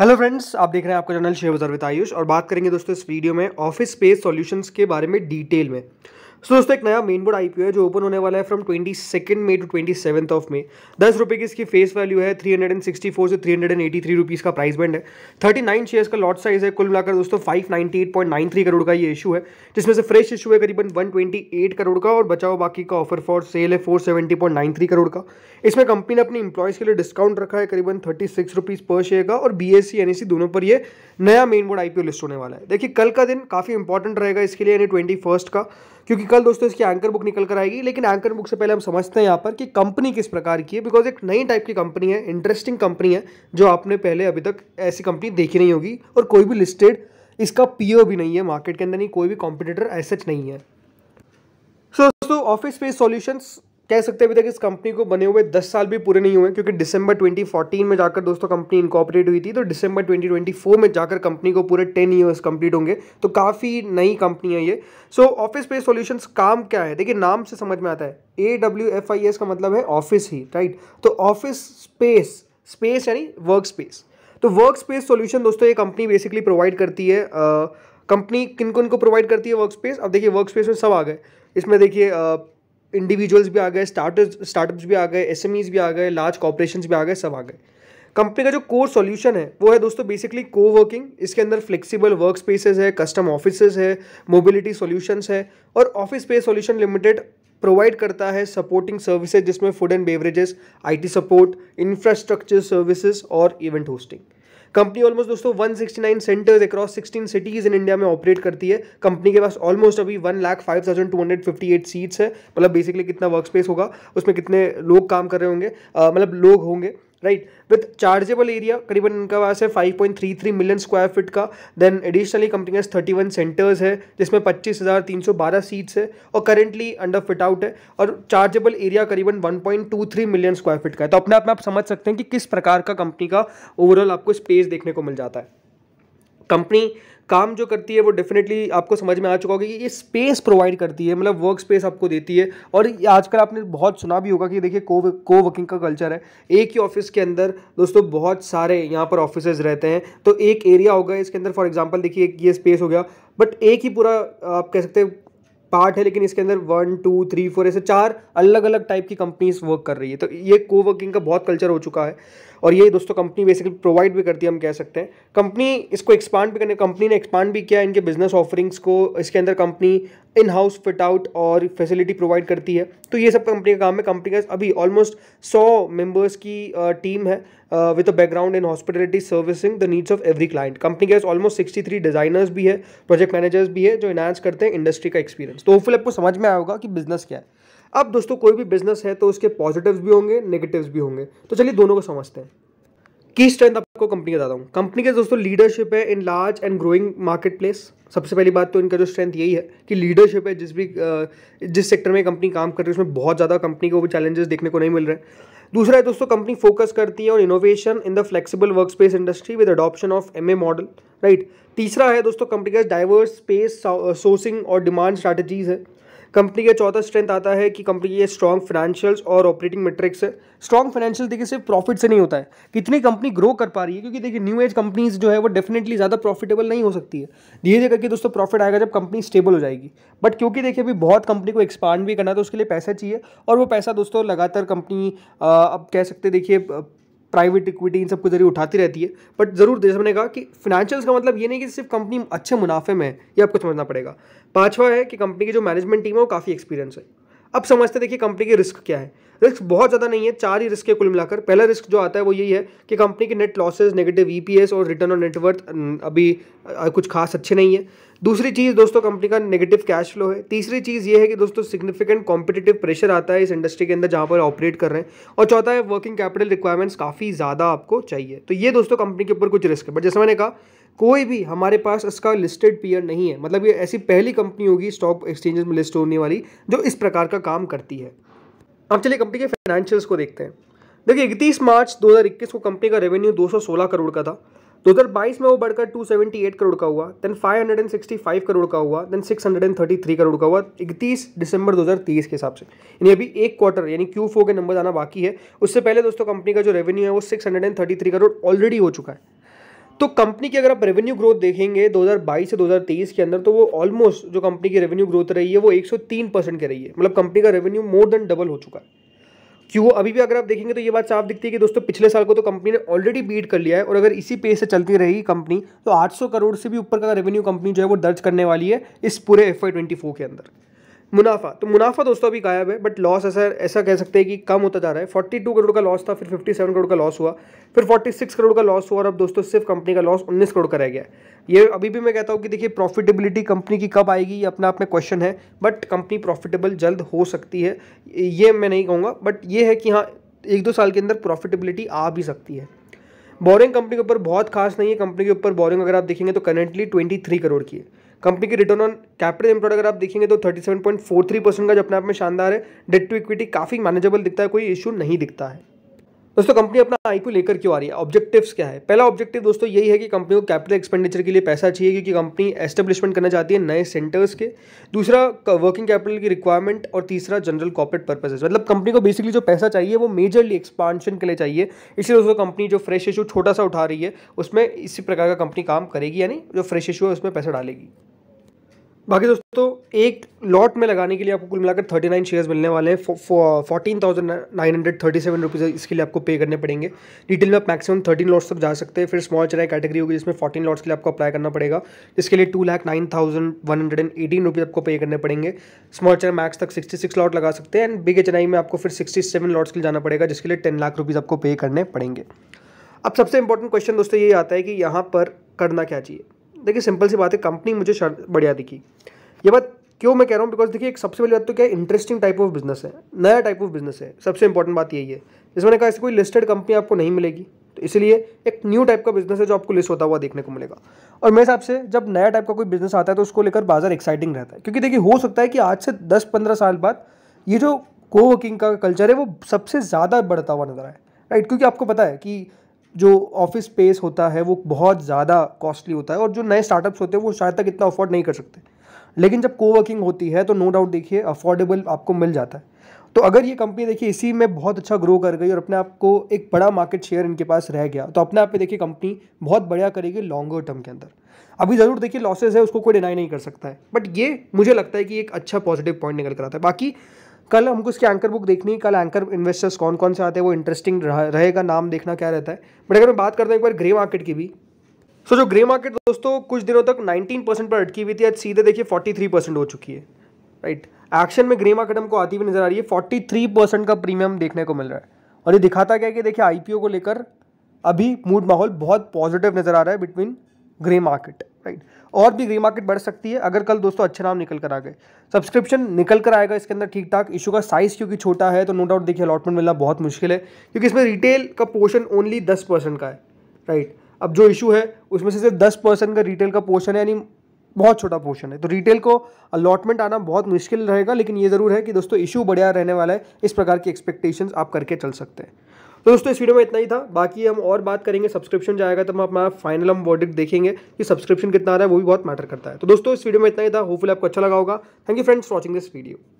hello friends आप देख रहे हैं आपका चैनल शेयर बाजार विद आयुष और बात करेंगे दोस्तों इस वीडियो में ऑफिस स्पेस सॉल्यूशंस के बारे में डिटेल में सो दोस्तों एक नया मेन बोर्ड आईपीओ है जो ओपन होने वाला है from twenty second May to twenty seventh of May दस रुपये की इसकी फेस वैल्यू है three hundred and sixty four से three hundred and eighty three rupees का प्राइस बैंड है थर्टी नाइन शेयर का लॉट साइज है कुल मिलाकर दोस्तों five ninety eight point nine three crore का ये इशू है जिसमें से फ्रेश इशू है करीबन वन ट्वेंटी एट करोड़ का और बचाओ बाकी का ऑफर फॉर सेल है four seventy point nine three crore का इसमें कंपनी ने अपनी इंप्लॉयज़ के लिए डिस्काउंट रखा है करीबन thirty six rupees per share का और B S E N S E दोनों पर यह नया मेन बोर्ड आईपीओ लिस्ट होने वाला है देखिए कल का दिन काफ़ी इंपॉर्टेंट रहेगा इसके लिए यानी ट्वेंटी फर्स्ट का क्योंकि कल दोस्तों इसकी एंकर बुक निकल कर आएगी लेकिन एंकर बुक से पहले हम समझते हैं यहाँ पर कि कंपनी किस प्रकार की है बिकॉज एक नई टाइप की कंपनी है इंटरेस्टिंग कंपनी है जो आपने पहले अभी तक ऐसी कंपनी देखी नहीं होगी और कोई भी लिस्टेड इसका पीओ भी नहीं है मार्केट के अंदर नहीं कोई भी कॉम्पिटिटर ऐसा नहीं है सो दोस्तों ऑफिस स्पेस सॉल्यूशंस कह सकते हैं अभी तक इस कंपनी को बने हुए दस साल भी पूरे नहीं हुए क्योंकि दिसंबर 2014 में जाकर दोस्तों कंपनी इनकॉपरेट हुई थी तो दिसंबर 2024 में जाकर कंपनी को पूरे टेन ईयर्स कंप्लीट होंगे तो काफ़ी नई कंपनी है ये सो ऑफिस स्पेस सॉल्यूशंस काम क्या है देखिए नाम से समझ में आता है A W F I S का मतलब है ऑफिस ही राइट तो ऑफिस स्पेस स्पेस यानी वर्क स्पेस तो वर्क स्पेस सोल्यूशन दोस्तों ये कंपनी बेसिकली प्रोवाइड करती है कंपनी किन किन को प्रोवाइड करती है वर्क स्पेस अब देखिए वर्क स्पेस में सब आ गए इसमें देखिए इंडिविजुअल्स भी आ गए स्टार्ट स्टार्टअप्स भी आ गए एस भी आ गए लार्ज कॉपरेशन भी आ गए सब आ गए कंपनी का जो कोर सॉल्यूशन है वो है दोस्तों बेसिकली को वर्किंग इसके अंदर फ्लेक्सिबल वर्क स्पेसेस है कस्टम ऑफिस है मोबिलिटी सॉल्यूशंस है और office space solution limited provide करता है सपोर्टिंग सर्विसेज जिसमें food and beverages IT support infrastructure services और इवेंट होस्टिंग कंपनी ऑलमोस्ट दोस्तों 169 centres across 16 cities in India में ऑपरेट करती है कंपनी के पास ऑलमोस्ट अभी one lakh five thousand two hundred fifty eight seats है मतलब बेसिकली कितना वर्क स्पेस होगा उसमें कितने लोग काम कर रहे होंगे मतलब लोग होंगे राइट विथ चार्जेबल एरिया करीबन इनका पास है five point three three million square feet का then additionally company thirty one centres है जिसमें पच्चीस हज़ार तीन सौ बारह सीट्स है और करेंटली अंडर फिट आउट है और चार्जेबल एरिया करीबन one point two three million square feet का है तो अपने आप में आप समझ सकते हैं कि किस प्रकार का कंपनी का ओवरऑल आपको स्पेस देखने को मिल जाता है कंपनी काम जो करती है वो डेफिनेटली आपको समझ में आ चुका होगा कि ये स्पेस प्रोवाइड करती है मतलब वर्क स्पेस आपको देती है और आजकल आपने बहुत सुना भी होगा कि देखिए को को वर्किंग का कल्चर है एक ही ऑफिस के अंदर दोस्तों बहुत सारे यहाँ पर ऑफिस रहते हैं तो एक एरिया होगा इसके अंदर फॉर एग्जाम्पल देखिए ये स्पेस हो गया बट एक ही पूरा आप कह सकते हैं पार्ट है लेकिन इसके अंदर वन टू थ्री फोर ऐसे चार अलग अलग टाइप की कंपनीज वर्क कर रही है तो ये को वर्किंग का बहुत कल्चर हो चुका है और ये दोस्तों कंपनी बेसिकली प्रोवाइड भी करती है हम कह सकते हैं कंपनी इसको एक्सपांड भी करने कंपनी ने एक्सपांड भी किया इनके बिजनेस ऑफरिंग्स को इसके अंदर company in house fit out और फैसिलिटी प्रोवाइड करती है तो ये सब कंपनी का काम है कंपनी का अभी ऑलमोस्ट सौ मेंबर्स की टीम है with a background in hospitality servicing the needs of every client company के ऑलमोस्ट सिक्सटी थ्री डिजाइनर्स भी है प्रोजेक्ट मैनेजर्स भी है जो इनहांस करते हैं इंडस्ट्री का एक्सपीरियंस तो होपफुल आपको समझ में आएगा कि बिजनेस क्या है अब दोस्तों कोई भी बिजनेस है तो उसके पॉजिटिव्स भी होंगे नेगेटिव्स भी होंगे तो चलिए दोनों को समझते हैं की स्ट्रेंथ आपको कंपनी बताता हूँ कंपनी के दोस्तों लीडरशिप है in large and growing marketplace सबसे पहली बात तो इनका जो स्ट्रेंथ यही है कि लीडरशिप है जिस भी जिस सेक्टर में कंपनी काम कर रही है उसमें बहुत ज़्यादा कंपनी को भी चैलेंजेस देखने को नहीं मिल रहे दूसरा है दोस्तों कंपनी फोकस करती है और innovation in the flexible work space industry with adoption of M A model right तीसरा है दोस्तों कंपनी का डाइवर्स स्पेस सोर्सिंग और डिमांड स्ट्रैटेजीज है कंपनी का चौथा स्ट्रेंथ आता है कि कंपनी के स्ट्रॉन्ग फाइनेंशियल्स और ऑपरेटिंग मेट्रिक्स है स्ट्रॉन्ग फाइनेंशियल देखिए सिर्फ प्रॉफिट से नहीं होता है कितनी कंपनी ग्रो कर पा रही है क्योंकि देखिए न्यू एज कंपनीज जो है वो डेफिनेटली ज़्यादा प्रॉफिटेबल नहीं हो सकती है धीरे धीरे करके दोस्तों प्रॉफिट आएगा जब कंपनी स्टेबल हो जाएगी बट क्योंकि देखिए अभी बहुत कंपनी को एक्सपांड भी करना था तो उसके लिए पैसा चाहिए और वो पैसा दोस्तों लगातार कंपनी अब कह सकते देखिए प्राइवेट इक्विटी इन सबके जरिए उठाती रहती है बट ज़रूर जैसे मैंने कहा कि फाइनेंशियल्स का मतलब ये नहीं कि सिर्फ कंपनी अच्छे मुनाफे में है ये आपको समझना पड़ेगा पाँचवा है कि कंपनी की जो मैनेजमेंट टीम है वो काफ़ी एक्सपीरियंस है अब समझते देखिए कंपनी की रिस्क क्या है रिस्क बहुत ज़्यादा नहीं है चार ही रिस्क है कुल मिलाकर पहला रिस्क जो आता है वो यही है कि कंपनी के नेट लॉसेज नेगेटिव ई और रिटर्न ऑन नेटवर्थ अभी कुछ खास अच्छे नहीं है दूसरी चीज़ दोस्तों कंपनी का नेगेटिव कैश फ्लो है तीसरी चीज़ ये है कि दोस्तों सिग्निफिकेंट कॉम्पिटेटिव प्रेशर आता है इस इंडस्ट्री के अंदर जहाँ पर ऑपरेट कर रहे हैं और चौथा है वर्किंग कैपिटल रिक्वायरमेंट्स काफ़ी ज़्यादा आपको चाहिए तो ये दोस्तों कंपनी के ऊपर कुछ रिस्क है बट जैसे मैंने कहा कोई भी हमारे पास इसका लिस्टेड पीयर नहीं है मतलब ये ऐसी पहली कंपनी होगी स्टॉक एक्सचेंजेस में लिस्ट होने वाली जो इस प्रकार का काम करती है अब चलिए कंपनी के फाइनेंशियल्स को देखते हैं देखिए इकतीस मार्च 2021 को कंपनी का रेवेन्यू 216 करोड़ का था 2022 में वो बढ़कर 278 करोड़ का हुआ देन 565 करोड़ का हुआ देन 633 करोड़ का हुआ 31 दिसंबर 2023 के हिसाब से यानी अभी एक क्वार्टर यानी क्यू के नंबर आना बाकी है उससे पहले दोस्तों कंपनी का जो रेवेन्यू है वो 633 करोड़ ऑलरेडी हो चुका है तो कंपनी की अगर आप रेवेन्यू ग्रोथ देखेंगे 2022 से 2023 के अंदर तो वो ऑलमोस्ट जो कंपनी की रेवेन्यू ग्रोथ रही है वो 103 परसेंट की रही है मतलब कंपनी का रेवेन्यू मोर देन डबल हो चुका है क्यों अभी भी अगर आप देखेंगे तो ये बात साफ दिखती है कि दोस्तों पिछले साल को तो कंपनी ने ऑलरेडी बीट कर लिया है और अगर इसी पेज से चलती रहेगी कंपनी तो आठ करोड़ से भी ऊपर का रेवेन्यू कंपनी जो है वो दर्ज करने वाली है इस पूरे एफ आई के अंदर मुनाफा तो मुनाफा दोस्तों अभी गायब है बट लॉस ऐसा ऐसा कह सकते हैं कि कम होता जा रहा है फोर्टी टू करोड़ का लॉस था फिर फिफ्टी सेवन करोड़ का लॉस हुआ फिर फोर्टी सिक्स करोड़ का लॉस हुआ और अब दोस्तों सिर्फ कंपनी का लॉस उन्नीस करोड़ का रह गया ये अभी भी मैं कहता हूँ कि देखिए प्रॉफिटेबिलिटी कंपनी की कब आएगी ये अपना आप में क्वेश्चन है बट कंपनी प्रॉफिटेबल जल्द हो सकती है ये मैं नहीं कहूँगा बट ये है कि हाँ एक दो साल के अंदर प्रॉफिटेबिलिटी आ भी सकती है बोरिंग कंपनी के ऊपर बहुत खास नहीं है कंपनी के ऊपर बोरिंग अगर आप देखेंगे तो करेंटली ट्वेंटी थ्री करोड़ की है कंपनी की रिटर्न ऑन कैपिटल एम्प्लॉयड अगर आप देखेंगे तो 37.43 परसेंट का जो अपने आप में शानदार है डेट टू इक्विटी काफ़ी मैनेजेबल दिखता है कोई इशू नहीं दिखता है दोस्तों कंपनी अपना आईपीओ लेकर क्यों आ रही है ऑब्जेक्टिव्स क्या है पहला ऑब्जेक्टिव दोस्तों यही है कि कंपनी को कैपिटल एक्सपेंडिचर के लिए पैसा चाहिए क्योंकि कंपनी एस्टेब्लिशमेंट करना चाहती है नए सेंटर्स के दूसरा वर्किंग कैपिटल की रिक्वायरमेंट और तीसरा जनरल कॉपरेट पर्पजेज मतलब कंपनी को बेसिकली जो पैसा चाहिए वो मेजरली एक्सपांशन के लिए चाहिए इसलिए दोस्तों कंपनी जो फ्रेश इशू छोटा सा उठा रही है उसमें इसी प्रकार का कंपनी काम करेगी यानी जो फ्रेश इशू है उसमें पैसा डालेगी बाकी दोस्तों एक लॉट में लगाने के लिए आपको कुल मिलाकर थर्टी नाइन शेयर्स मिलने वाले हैं fourteen thousand nine hundred thirty seven rupees इसके लिए आपको पे करने पड़ेंगे डिटेल में आप मैक्सिमम थर्टीन लॉट्स तक जा सकते हैं फिर स्मॉल चराई कैटेगरी होगी जिसमें फोर्टीन लॉट्स के लिए आपको अप्लाई करना पड़ेगा जिसके लिए two lakh nine thousand one hundred and eighteen rupees आपको पे करने पड़ेंगे स्मॉल चराई मैक्स तक सिक्सटी सिक्स लॉट लगा सकते हैं एंड बिग चराई में आपको फिर सिक्सटी सेवन लॉट्स के लिए जाना पड़ेगा जिसके लिए टेन लाख रुपीज़ आपको पे करने पड़ेंगे अब सबसे इंपॉर्टेंट क्वेश्चन दोस्तों ये आता है कि यहाँ पर करना क्या चाहिए देखिए सिंपल सी बात है कंपनी मुझे शर्त बढ़िया दिखी ये बात क्यों मैं कह रहा हूँ बिकॉज देखिए एक सबसे पहली बात तो क्या इंटरेस्टिंग टाइप ऑफ बिजनेस है नया टाइप ऑफ बिजनेस है सबसे इंपॉर्टेंट बात यही है जिसमें मैंने कहा ऐसी कोई लिस्टेड कंपनी आपको नहीं मिलेगी तो इसलिए एक न्यू टाइप का बिजनेस है जो आपको लिस्ट होता हुआ देखने को मिलेगा और मेरे हिसाब से जब नया टाइप का कोई बिजनेस आता है तो उसको लेकर बाजार एक्साइटिंग रहता है क्योंकि देखिए हो सकता है कि आज से दस पंद्रह साल बाद ये जो को वर्किंग का कल्चर है वो सबसे ज़्यादा बढ़ता हुआ नजर आए राइट क्योंकि आपको पता है कि जो ऑफिस स्पेस होता है वो बहुत ज़्यादा कॉस्टली होता है और जो नए स्टार्टअप्स होते हैं वो शायद तक इतना अफोर्ड नहीं कर सकते लेकिन जब कोवर्किंग होती है तो नो डाउट देखिए अफोर्डेबल आपको मिल जाता है तो अगर ये कंपनी देखिए इसी में बहुत अच्छा ग्रो कर गई और अपने आप को एक बड़ा मार्केट शेयर इनके पास रह गया तो अपने आप पर देखिए कंपनी बहुत बढ़िया करेगी लॉन्गर टर्म के अंदर अभी ज़रूर देखिए लॉसेज है उसको कोई डिनाई नहीं कर सकता है बट ये मुझे लगता है कि एक अच्छा पॉजिटिव पॉइंट निकल कर आता है बाकी कल हमको इसकी एंकर बुक देखनी है कल एंकर इन्वेस्टर्स कौन कौन से आते हैं वो इंटरेस्टिंग रहेगा नाम देखना क्या रहता है बट अगर मैं बात करता हूँ एक बार ग्रे मार्केट की भी सो so, जो ग्रे मार्केट दोस्तों कुछ दिनों तक 19 परसेंट पर अटकी हुई थी आज सीधे देखिए 43 परसेंट हो चुकी है राइट एक्शन में ग्रे मार्केट हमको आती हुई नजर आ रही है फोर्टी परसेंट का प्रीमियम देखने को मिल रहा है और ये दिखाता क्या कि देखिए आईपीओ को लेकर अभी मूड माहौल बहुत पॉजिटिव नज़र आ रहा है बिटवीन ग्रे मार्केट राइट और भी ग्रे मार्केट बढ़ सकती है अगर कल दोस्तों अच्छे नाम निकल कर आ गए सब्सक्रिप्शन निकल कर आएगा इसके अंदर ठीक ठाक इशू का साइज़ क्योंकि छोटा है तो नो डाउट देखिए अलॉटमेंट मिलना बहुत मुश्किल है क्योंकि इसमें रिटेल का पोर्शन ओनली दस परसेंट का है राइट अब जो इशू है उसमें से सिर्फ दस परसेंट का रिटेल का पोर्शन है यानी बहुत छोटा पोर्शन है तो रिटेल को अलॉटमेंट आना बहुत मुश्किल रहेगा लेकिन ये ज़रूर है कि दोस्तों इशू बढ़िया रहने वाला है इस प्रकार की एक्सपेक्टेशंस आप करके चल सकते हैं तो दोस्तों इस वीडियो में इतना ही था बाकी हम और बात करेंगे सब्सक्रिप्शन जाएगा तो हम अपना फाइनल हम वर्डिक देखेंगे कि सब्सक्रिप्शन कितना आ रहा है वो भी बहुत मैटर करता है तो दोस्तों इस वीडियो में इतना ही था होपफुल आपको अच्छा लगा होगा thank you friends watching this video